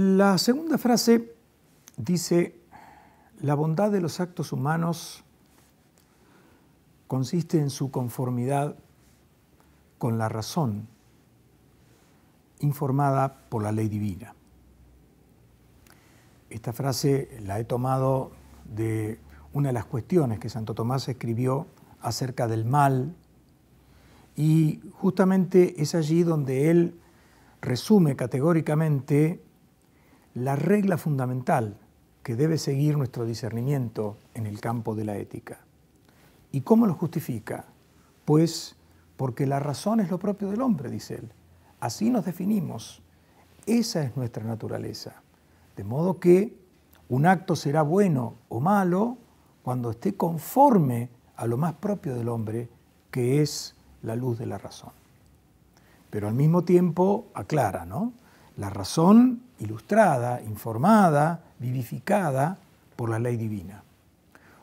La segunda frase dice, la bondad de los actos humanos consiste en su conformidad con la razón informada por la ley divina. Esta frase la he tomado de una de las cuestiones que Santo Tomás escribió acerca del mal y justamente es allí donde él resume categóricamente la regla fundamental que debe seguir nuestro discernimiento en el campo de la ética. ¿Y cómo lo justifica? Pues porque la razón es lo propio del hombre, dice él. Así nos definimos. Esa es nuestra naturaleza. De modo que un acto será bueno o malo cuando esté conforme a lo más propio del hombre, que es la luz de la razón. Pero al mismo tiempo aclara, ¿no? La razón ilustrada, informada, vivificada por la ley divina.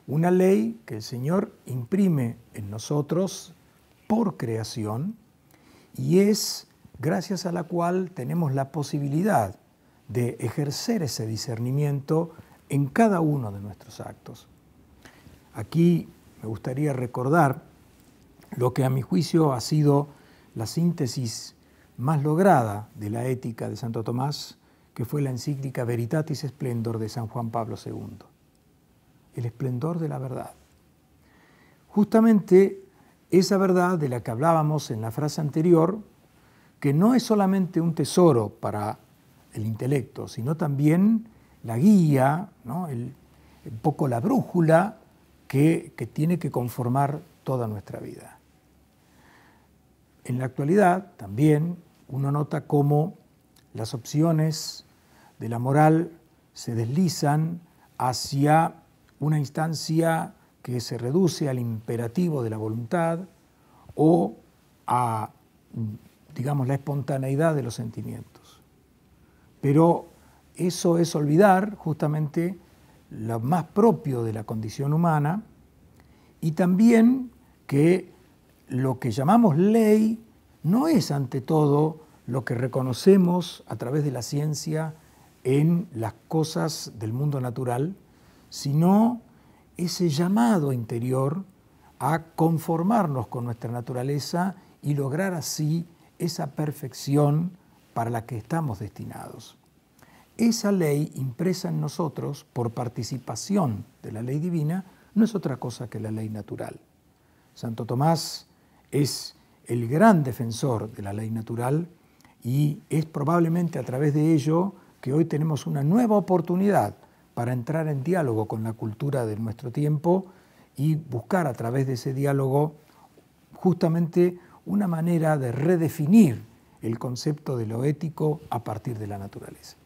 Una ley que el Señor imprime en nosotros por creación y es gracias a la cual tenemos la posibilidad de ejercer ese discernimiento en cada uno de nuestros actos. Aquí me gustaría recordar lo que a mi juicio ha sido la síntesis más lograda de la ética de Santo Tomás, que fue la encíclica Veritatis Splendor de San Juan Pablo II. El esplendor de la verdad. Justamente esa verdad de la que hablábamos en la frase anterior, que no es solamente un tesoro para el intelecto, sino también la guía, ¿no? el, un poco la brújula que, que tiene que conformar toda nuestra vida. En la actualidad también uno nota cómo las opciones de la moral se deslizan hacia una instancia que se reduce al imperativo de la voluntad o a, digamos, la espontaneidad de los sentimientos. Pero eso es olvidar justamente lo más propio de la condición humana y también que lo que llamamos ley no es ante todo lo que reconocemos a través de la ciencia en las cosas del mundo natural, sino ese llamado interior a conformarnos con nuestra naturaleza y lograr así esa perfección para la que estamos destinados. Esa ley impresa en nosotros por participación de la ley divina no es otra cosa que la ley natural. Santo Tomás es el gran defensor de la ley natural y es probablemente a través de ello que hoy tenemos una nueva oportunidad para entrar en diálogo con la cultura de nuestro tiempo y buscar a través de ese diálogo justamente una manera de redefinir el concepto de lo ético a partir de la naturaleza.